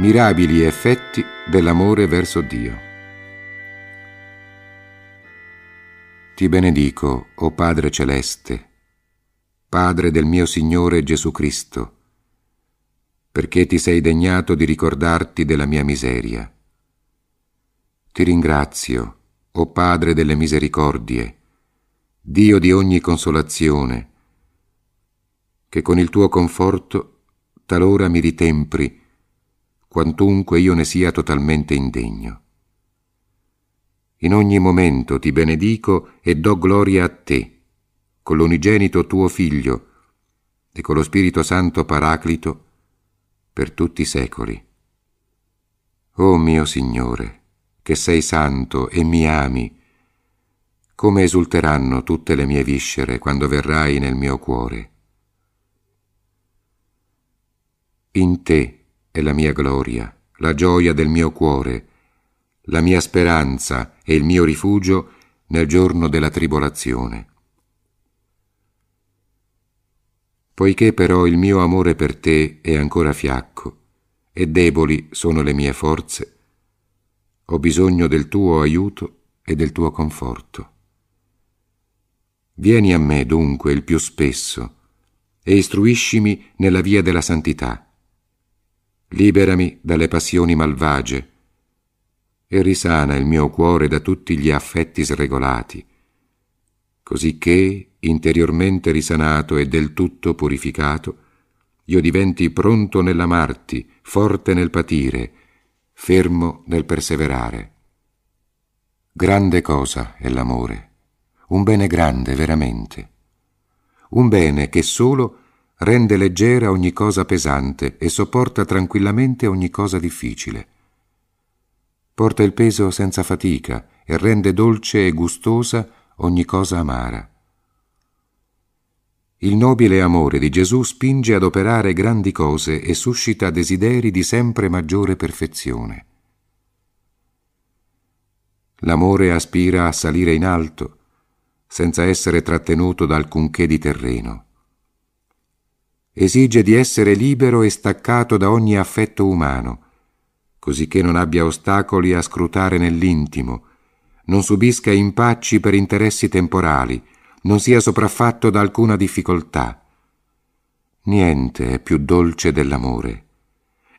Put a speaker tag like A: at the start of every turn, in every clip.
A: mirabili effetti dell'amore verso Dio. Ti benedico, o Padre celeste, Padre del mio Signore Gesù Cristo, perché ti sei degnato di ricordarti della mia miseria. Ti ringrazio, o Padre delle misericordie, Dio di ogni consolazione, che con il tuo conforto talora mi ritempri quantunque io ne sia totalmente indegno. In ogni momento ti benedico e do gloria a te, con l'unigenito tuo Figlio e con lo Spirito Santo Paraclito, per tutti i secoli. O mio Signore, che sei santo e mi ami, come esulteranno tutte le mie viscere quando verrai nel mio cuore. In te, è la mia gloria, la gioia del mio cuore, la mia speranza e il mio rifugio nel giorno della tribolazione. Poiché però il mio amore per te è ancora fiacco e deboli sono le mie forze, ho bisogno del tuo aiuto e del tuo conforto. Vieni a me dunque il più spesso e istruiscimi nella via della santità liberami dalle passioni malvagie e risana il mio cuore da tutti gli affetti sregolati, così che, interiormente risanato e del tutto purificato, io diventi pronto nell'amarti, forte nel patire, fermo nel perseverare. Grande cosa è l'amore, un bene grande veramente, un bene che solo rende leggera ogni cosa pesante e sopporta tranquillamente ogni cosa difficile. Porta il peso senza fatica e rende dolce e gustosa ogni cosa amara. Il nobile amore di Gesù spinge ad operare grandi cose e suscita desideri di sempre maggiore perfezione. L'amore aspira a salire in alto, senza essere trattenuto da alcunché di terreno esige di essere libero e staccato da ogni affetto umano, cosicché non abbia ostacoli a scrutare nell'intimo, non subisca impacci per interessi temporali, non sia sopraffatto da alcuna difficoltà. Niente è più dolce dell'amore,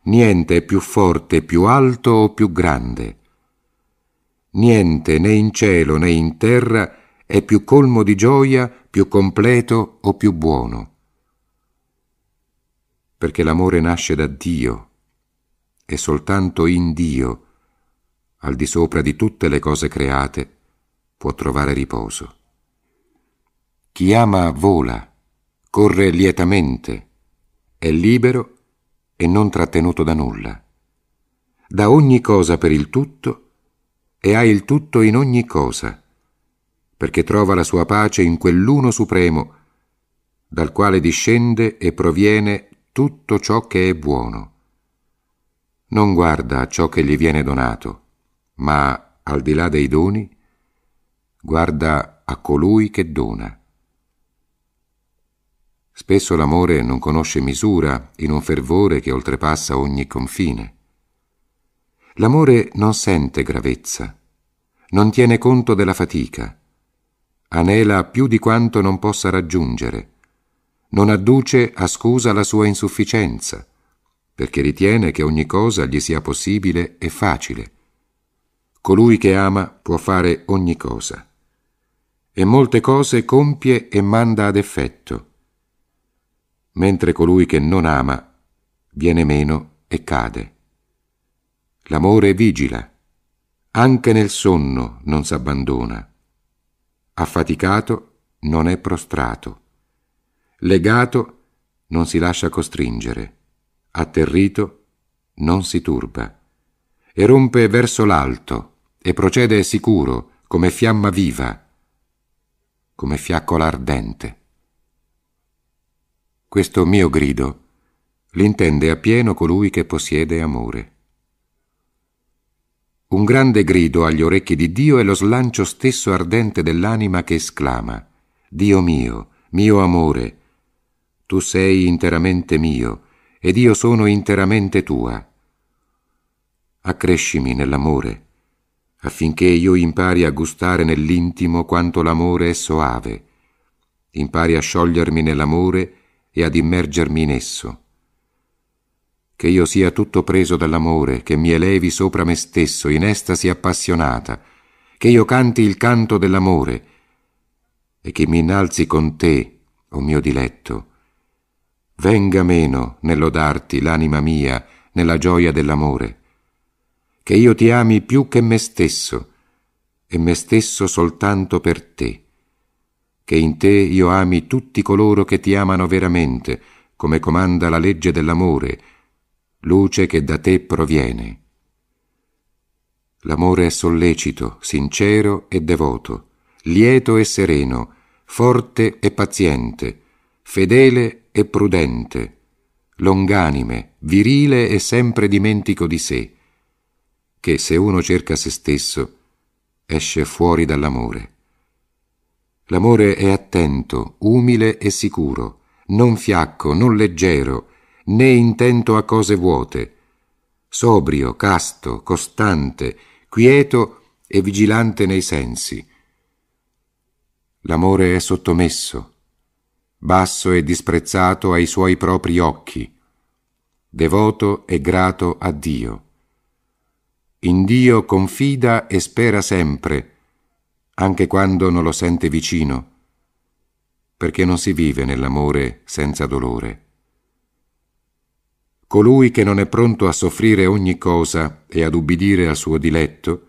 A: niente è più forte, più alto o più grande. Niente né in cielo né in terra è più colmo di gioia, più completo o più buono perché l'amore nasce da Dio e soltanto in Dio, al di sopra di tutte le cose create, può trovare riposo. Chi ama vola, corre lietamente, è libero e non trattenuto da nulla. Da ogni cosa per il tutto e ha il tutto in ogni cosa, perché trova la sua pace in quell'uno supremo, dal quale discende e proviene tutto ciò che è buono. Non guarda a ciò che gli viene donato, ma al di là dei doni, guarda a colui che dona. Spesso l'amore non conosce misura in un fervore che oltrepassa ogni confine. L'amore non sente gravezza, non tiene conto della fatica, anela più di quanto non possa raggiungere, non adduce a scusa la sua insufficienza, perché ritiene che ogni cosa gli sia possibile e facile. Colui che ama può fare ogni cosa, e molte cose compie e manda ad effetto, mentre colui che non ama viene meno e cade. L'amore vigila, anche nel sonno non s'abbandona. Affaticato non è prostrato Legato non si lascia costringere, atterrito non si turba, e rompe verso l'alto e procede sicuro come fiamma viva, come fiaccola ardente. Questo mio grido l'intende appieno colui che possiede amore. Un grande grido agli orecchi di Dio è lo slancio stesso ardente dell'anima che esclama Dio mio, mio amore, tu sei interamente mio ed io sono interamente tua. Accrescimi nell'amore, affinché io impari a gustare nell'intimo quanto l'amore è soave, impari a sciogliermi nell'amore e ad immergermi in esso. Che io sia tutto preso dall'amore, che mi elevi sopra me stesso in estasi appassionata, che io canti il canto dell'amore e che mi innalzi con te, o oh mio diletto, venga meno nel lodarti l'anima mia nella gioia dell'amore, che io ti ami più che me stesso, e me stesso soltanto per te, che in te io ami tutti coloro che ti amano veramente, come comanda la legge dell'amore, luce che da te proviene. L'amore è sollecito, sincero e devoto, lieto e sereno, forte e paziente, fedele e prudente, longanime, virile e sempre dimentico di sé, che se uno cerca se stesso esce fuori dall'amore. L'amore è attento, umile e sicuro, non fiacco, non leggero, né intento a cose vuote, sobrio, casto, costante, quieto e vigilante nei sensi. L'amore è sottomesso, basso e disprezzato ai suoi propri occhi, devoto e grato a Dio. In Dio confida e spera sempre, anche quando non lo sente vicino, perché non si vive nell'amore senza dolore. Colui che non è pronto a soffrire ogni cosa e ad ubbidire al suo diletto,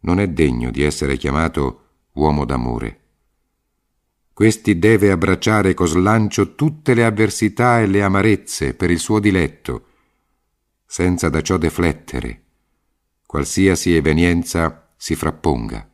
A: non è degno di essere chiamato uomo d'amore. Questi deve abbracciare con slancio tutte le avversità e le amarezze per il suo diletto, senza da ciò deflettere, qualsiasi evenienza si frapponga.